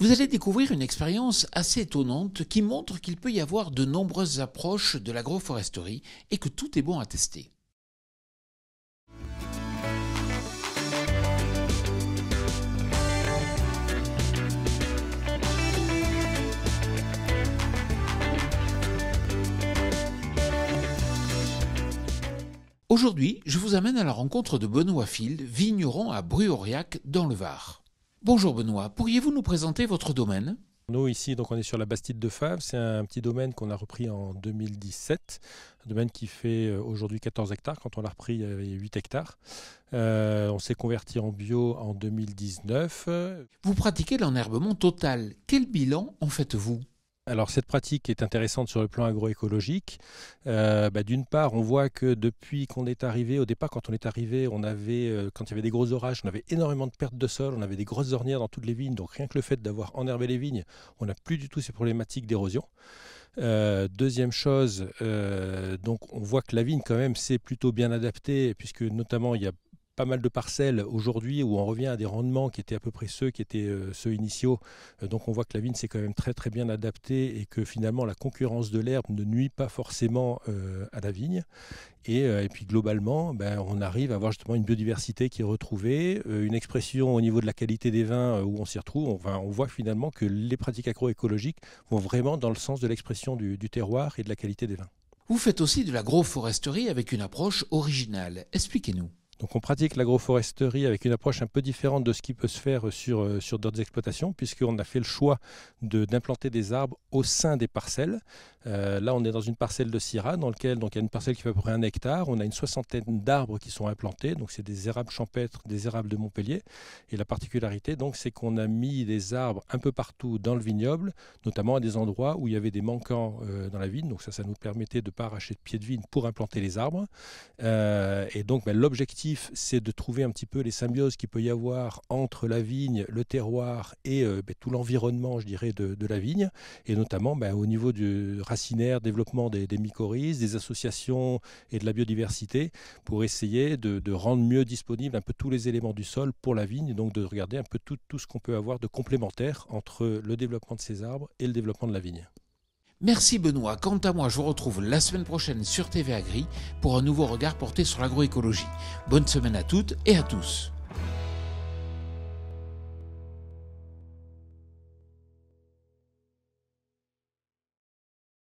Vous allez découvrir une expérience assez étonnante qui montre qu'il peut y avoir de nombreuses approches de l'agroforesterie et que tout est bon à tester. Aujourd'hui, je vous amène à la rencontre de Benoît Field, vigneron à Bruauriac dans le Var. Bonjour Benoît, pourriez-vous nous présenter votre domaine nous, ici, donc, on est sur la Bastide de Favre, C'est un petit domaine qu'on a repris en 2017. Un domaine qui fait euh, aujourd'hui 14 hectares. Quand on l'a repris, il y avait 8 hectares. Euh, on s'est converti en bio en 2019. Vous pratiquez l'enherbement total. Quel bilan en faites-vous alors cette pratique est intéressante sur le plan agroécologique. Euh, bah, d'une part, on voit que depuis qu'on est arrivé, au départ quand on est arrivé, on avait, euh, quand il y avait des gros orages, on avait énormément de pertes de sol, on avait des grosses ornières dans toutes les vignes, donc rien que le fait d'avoir enherbé les vignes, on n'a plus du tout ces problématiques d'érosion. Euh, deuxième chose, donc on voit que la vigne quand même s'est plutôt bien adaptée, puisque notamment il y a pas mal de parcelles aujourd'hui où on revient à des rendements qui étaient à peu près ceux qui étaient euh, ceux initiaux. Euh, donc on voit que la vigne s'est quand même très très bien adaptée et que finalement la concurrence de l'herbe ne nuit pas forcément euh, à la vigne. Et, puis globalement, ben, on arrive à avoir justement une biodiversité qui est retrouvée, une expression au niveau de la qualité des vins où on s'y retrouve. On, voit finalement que les pratiques agroécologiques vont vraiment dans le sens de l'expression du, du terroir et de la qualité des vins. Vous faites aussi de l'agroforesterie avec une approche originale. Expliquez-nous. Donc on pratique l'agroforesterie avec une approche un peu différente de ce qui peut se faire sur, euh, sur d'autres exploitations, puisqu'on a fait le choix d'implanter des arbres au sein des parcelles. Euh, là, on est dans une parcelle de Syrah, dans laquelle donc, il y a une parcelle qui fait à peu près un hectare. On a une soixantaine d'arbres qui sont implantés. Donc, c'est des érables champêtres, des érables de Montpellier. Et la particularité, donc, c'est qu'on a mis des arbres un peu partout dans le vignoble, notamment à des endroits où il y avait des manquants euh, dans la vigne. Donc, ça, ça nous permettait de ne pas arracher de pieds de vigne pour implanter les arbres. Euh, et donc, ben, l'objectif, c'est de trouver un petit peu les symbioses qu'il peut y avoir entre la vigne, le terroir et ben, tout l'environnement, je dirais, de, la vigne. Et notamment, ben, au niveau du racinaire, développement des, mycorhizes, des associations et de la biodiversité pour essayer de, rendre mieux disponible un peu tous les éléments du sol pour la vigne, et donc de regarder un peu tout, tout ce qu'on peut avoir de complémentaire entre le développement de ces arbres et le développement de la vigne. Merci Benoît. Quant à moi, je vous retrouve la semaine prochaine sur TV Agri pour un nouveau regard porté sur l'agroécologie. Bonne semaine à toutes et à tous.